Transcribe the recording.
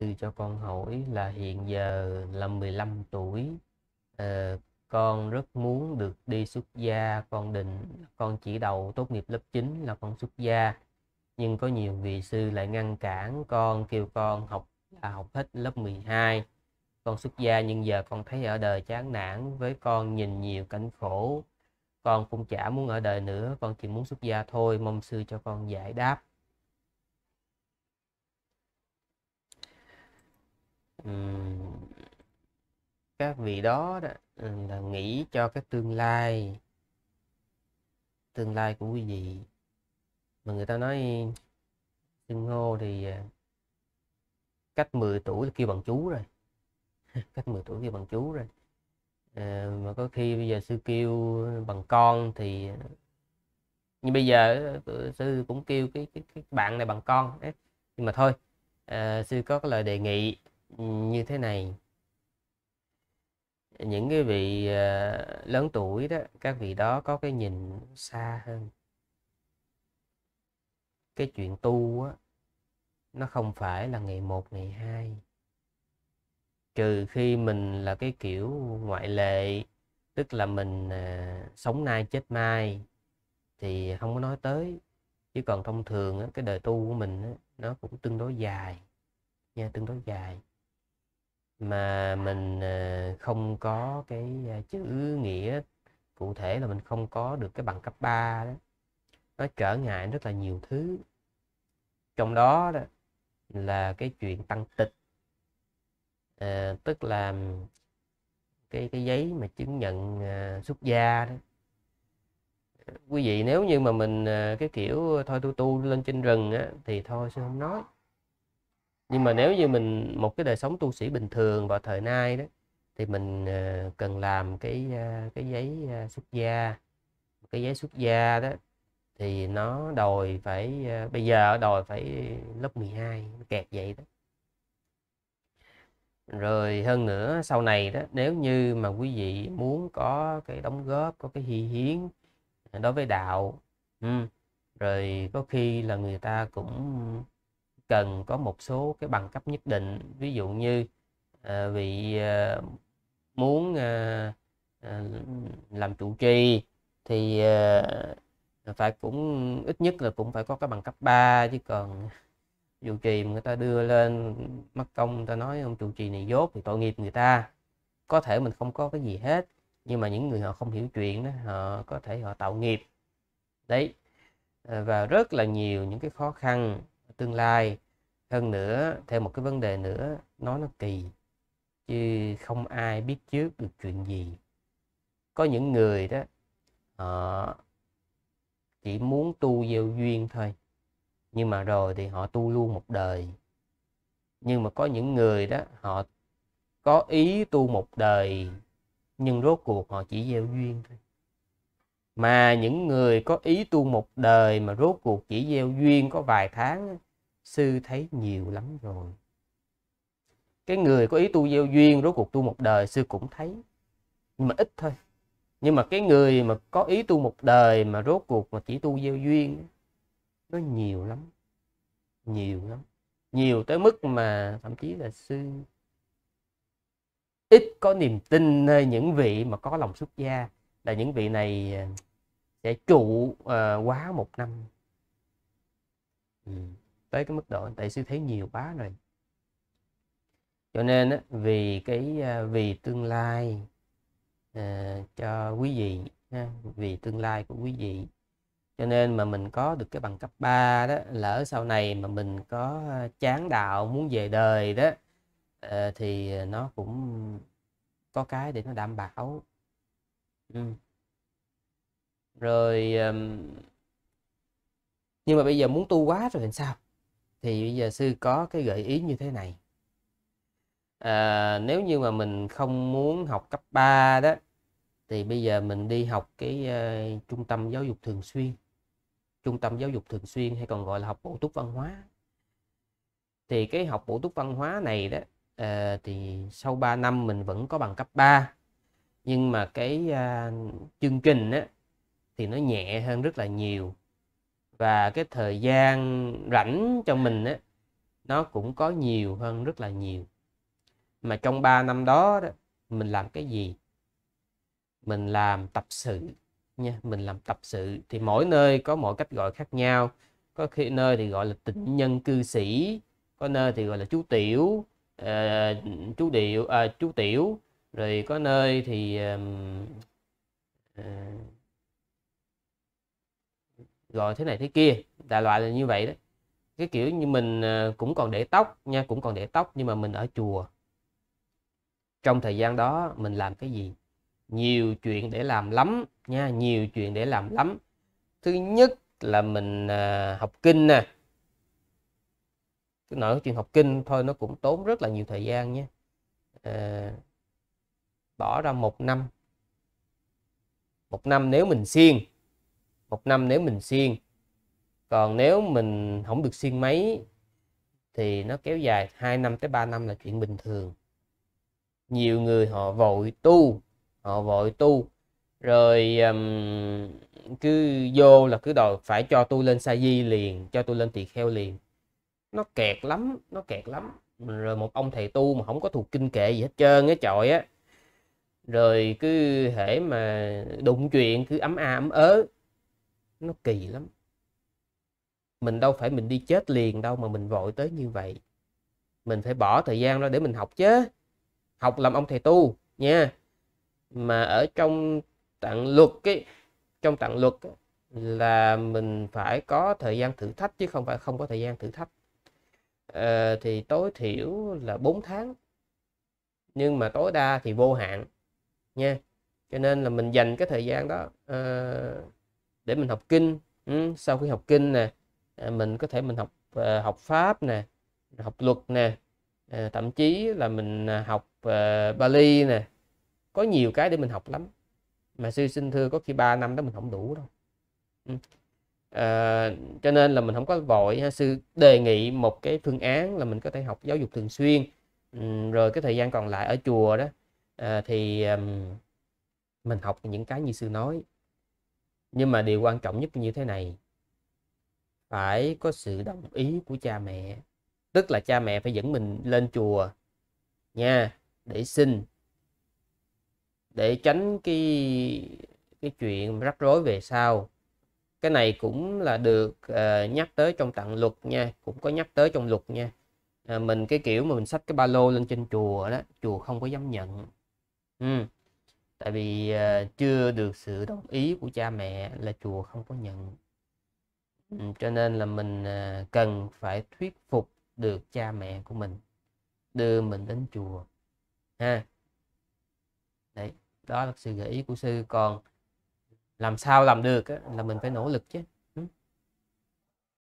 sư cho con hỏi là hiện giờ là 15 tuổi uh, con rất muốn được đi xuất gia con định con chỉ đầu tốt nghiệp lớp 9 là con xuất gia nhưng có nhiều vị sư lại ngăn cản con kêu con học là học hết lớp 12 con xuất gia nhưng giờ con thấy ở đời chán nản với con nhìn nhiều cảnh khổ con cũng chả muốn ở đời nữa con chỉ muốn xuất gia thôi mong sư cho con giải đáp các vị đó, đó là nghĩ cho cái tương lai tương lai của quý vị mà người ta nói xưng hô thì à, cách 10 tuổi là kêu bằng chú rồi cách 10 tuổi kêu bằng chú rồi à, mà có khi bây giờ sư kêu bằng con thì à, nhưng bây giờ sư cũng kêu cái, cái, cái bạn này bằng con ấy. nhưng mà thôi à, sư có cái lời đề nghị như thế này những cái vị ờ, lớn tuổi đó các vị đó có cái nhìn xa hơn cái chuyện tu á nó không phải là ngày một ngày hai trừ khi mình là cái kiểu ngoại lệ tức là mình ờ, sống nay chết mai thì không có nói tới chứ còn thông thường á, cái đời tu của mình á, nó cũng tương đối dài nha tương đối dài mà mình ờ, không có cái ờ, chữ nghĩa cụ thể là mình không có được cái bằng cấp 3 đó nó trở ngại rất là nhiều thứ trong đó, đó là cái chuyện tăng tịch à, tức là cái cái giấy mà chứng nhận à, xuất gia đó quý vị nếu như mà mình à, cái kiểu thôi tu tu lên trên rừng á, thì thôi sư không nói nhưng mà nếu như mình một cái đời sống tu sĩ bình thường vào thời nay đó thì mình ờ, cần làm cái ờ, cái giấy ờ, xuất gia cái giấy xuất gia đó thì nó đòi phải bây giờ đòi phải lớp 12 kẹt vậy đó rồi hơn nữa sau này đó nếu như mà quý vị muốn có cái đóng góp có cái hy hiến đối với đạo ừ. rồi có khi là người ta cũng cần có một số cái bằng cấp nhất định ví dụ như à, vị à, muốn à, à làm trụ trì thì à, phải cũng ít nhất là cũng phải có cái bằng cấp 3 chứ còn trụ trì mà người ta đưa lên mất công người ta nói ông trụ trì này dốt thì tội nghiệp người ta có thể mình không có cái gì hết nhưng mà những người họ không hiểu chuyện đó họ có thể họ tạo nghiệp đấy à, và rất là nhiều những cái khó khăn tương lai hơn nữa thêm một cái vấn đề nữa nó nó kỳ chứ không ai biết trước được chuyện gì có những người đó họ chỉ muốn tu gieo duyên thôi nhưng mà rồi thì họ tu luôn một đời nhưng mà có những người đó họ có ý tu một đời nhưng rốt cuộc họ chỉ gieo duyên thôi mà những người có ý tu một đời mà rốt cuộc chỉ gieo duyên có vài tháng sư thấy nhiều lắm rồi cái người có ý tu gieo duyên rốt cuộc tu một đời sư cũng thấy nhưng mà ít thôi nhưng mà cái người mà có ý tu một đời mà rốt cuộc mà chỉ tu gieo duyên nó nhiều lắm nhiều lắm nhiều tới mức mà thậm chí là sư ít có niềm tin nơi những vị mà có lòng xuất gia là những vị này à, sẽ trụ uh, quá một năm ừ tới cái mức độ tại sư thấy nhiều quá rồi cho nên vì cái à, vì tương lai à, cho quý vị vì tương lai của quý vị cho nên mà mình có được cái bằng cấp 3 đó lỡ sau này mà mình có à, chán đạo muốn về đời đó ờ, thì nó cũng có cái để nó đảm bảo ừ. rồi nhưng mà bây giờ muốn tu quá rồi làm sao thì bây giờ sư có cái gợi ý như thế này à, nếu như mà mình không muốn học cấp 3 đó thì bây giờ mình đi học cái uh, trung tâm giáo dục thường xuyên trung tâm giáo dục thường xuyên hay còn gọi là học bổ túc văn hóa thì cái học bổ túc văn hóa này đó uh, thì sau 3 năm mình vẫn có bằng cấp 3 nhưng mà cái uh, chương trình đó thì nó nhẹ hơn rất là nhiều và cái thời gian rảnh cho mình á nó cũng có nhiều hơn rất là nhiều mà trong 3 năm đó, đó mình làm cái gì mình làm tập sự nha mình làm tập sự thì mỗi nơi có mỗi cách gọi khác nhau có khi nơi thì gọi là tịnh nhân cư sĩ có nơi thì gọi là chú tiểu uh, chú điệu uh, chú tiểu rồi có nơi thì um, rồi thế này thế kia đại loại là như vậy đó cái kiểu như mình ờ, cũng còn để tóc nha cũng còn để tóc nhưng mà mình ở chùa trong thời gian đó mình làm cái gì nhiều chuyện để làm lắm nha nhiều chuyện để làm lắm thứ nhất là mình ờ, học kinh nè cái nội chuyện học kinh thôi nó cũng tốn rất là nhiều thời gian nhé à, ờ, bỏ ra một năm một năm nếu mình siêng một năm nếu mình xiên còn nếu mình không được xiên mấy thì nó kéo dài 2 năm tới 3 năm là chuyện bình thường nhiều người họ vội tu họ vội tu rồi um, cứ vô là cứ đòi phải cho tu lên sa di liền cho tu lên tỳ kheo liền nó kẹt lắm nó kẹt lắm rồi một ông thầy tu mà không có thuộc kinh kệ gì hết trơn á chọi á rồi cứ hễ mà đụng chuyện cứ ấm a ấm ớ nó kỳ lắm mình đâu phải mình đi chết liền đâu mà mình vội tới như vậy mình phải bỏ thời gian ra để mình học chứ học làm ông thầy tu nha mà ở trong tặng luật cái trong tặng luật là mình phải có thời gian thử thách chứ không phải không có thời gian thử thách ờ, thì tối thiểu là 4 tháng nhưng mà tối đa thì vô hạn nha cho nên là mình dành cái thời gian đó uh, để mình học kinh ừ, sau khi học kinh nè à, mình có thể mình học à, học pháp nè học luật nè à, thậm chí là mình học Bali nè có nhiều cái để mình học lắm mà sư xin thưa có khi 3 năm đó mình không đủ đâu ừ. à, cho nên là mình không có vội ha. sư đề nghị một cái phương án là mình có thể học giáo dục thường xuyên ừ, rồi cái thời gian còn lại ở chùa đó à, thì um, mình học những cái như sư nói nhưng mà điều quan trọng nhất như thế này phải có sự đồng ý của cha mẹ tức là cha mẹ phải dẫn mình lên chùa nha để xin để tránh cái cái chuyện rắc rối về sau cái này cũng là được uh, nhắc tới trong tặng luật nha cũng có nhắc tới trong luật nha ờ, mình cái kiểu mà mình xách cái ba lô lên trên chùa đó chùa không có dám nhận ừ tại vì ờ, chưa được sự đồng ý của cha mẹ là chùa không có nhận ừ, cho nên là mình ờ, cần phải thuyết phục được cha mẹ của mình đưa mình đến chùa ha đấy đó là sự gợi ý của sư còn làm sao làm được là mình phải nỗ lực chứ